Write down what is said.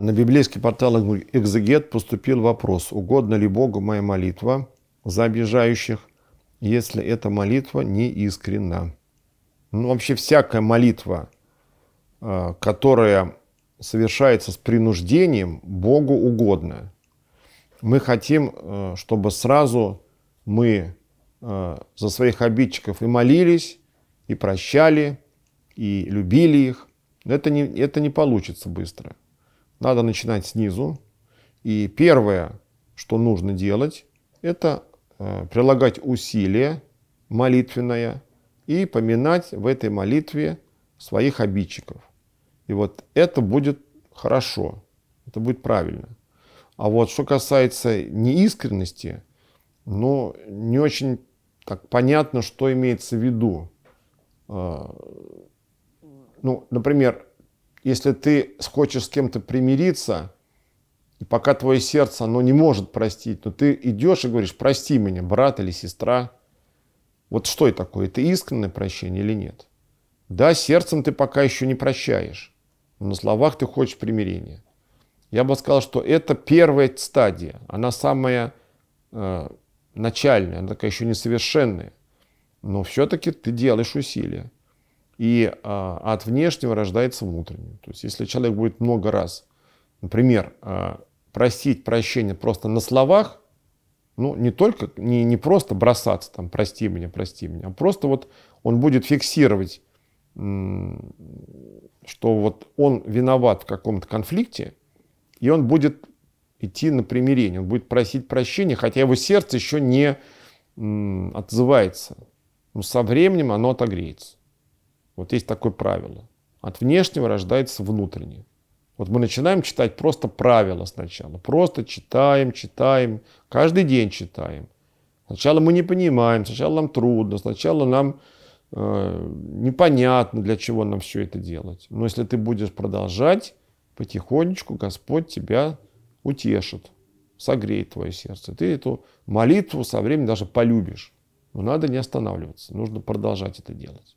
на библейский портал «Экзегет» поступил вопрос, угодно ли Богу моя молитва за обижающих, если эта молитва не искренна? Ну, вообще всякая молитва, а, которая совершается с принуждением, Богу угодно. Мы хотим, а, чтобы сразу мы а, за своих обидчиков и молились, и прощали, и любили их. Но это не, это не получится быстро. Надо начинать снизу. И первое, что нужно делать, это э, прилагать усилия молитвенное и поминать в этой молитве своих обидчиков. И вот это будет хорошо, это будет правильно. А вот что касается неискренности, ну, не очень так понятно, что имеется в виду. Э, ну, например, если ты хочешь с кем-то примириться, и пока твое сердце, оно не может простить, но ты идешь и говоришь, прости меня, брат или сестра. Вот что это такое? Это искреннее прощение или нет? Да, сердцем ты пока еще не прощаешь, но на словах ты хочешь примирения. Я бы сказал, что это первая стадия, она самая э, начальная, она такая еще несовершенная, но все-таки ты делаешь усилия. И а, от внешнего рождается внутреннее. То есть если человек будет много раз, например, а, просить прощения просто на словах, ну не только, не, не просто бросаться там, прости меня, прости меня, а просто вот он будет фиксировать, что вот он виноват в каком-то конфликте, и он будет идти на примирение, он будет просить прощения, хотя его сердце еще не отзывается. Но со временем оно отогреется. Вот есть такое правило. От внешнего рождается внутреннее. Вот мы начинаем читать просто правила сначала. Просто читаем, читаем, каждый день читаем. Сначала мы не понимаем, сначала нам трудно, сначала нам э, непонятно, для чего нам все это делать. Но если ты будешь продолжать, потихонечку Господь тебя утешит, согреет твое сердце. Ты эту молитву со временем даже полюбишь. Но надо не останавливаться, нужно продолжать это делать.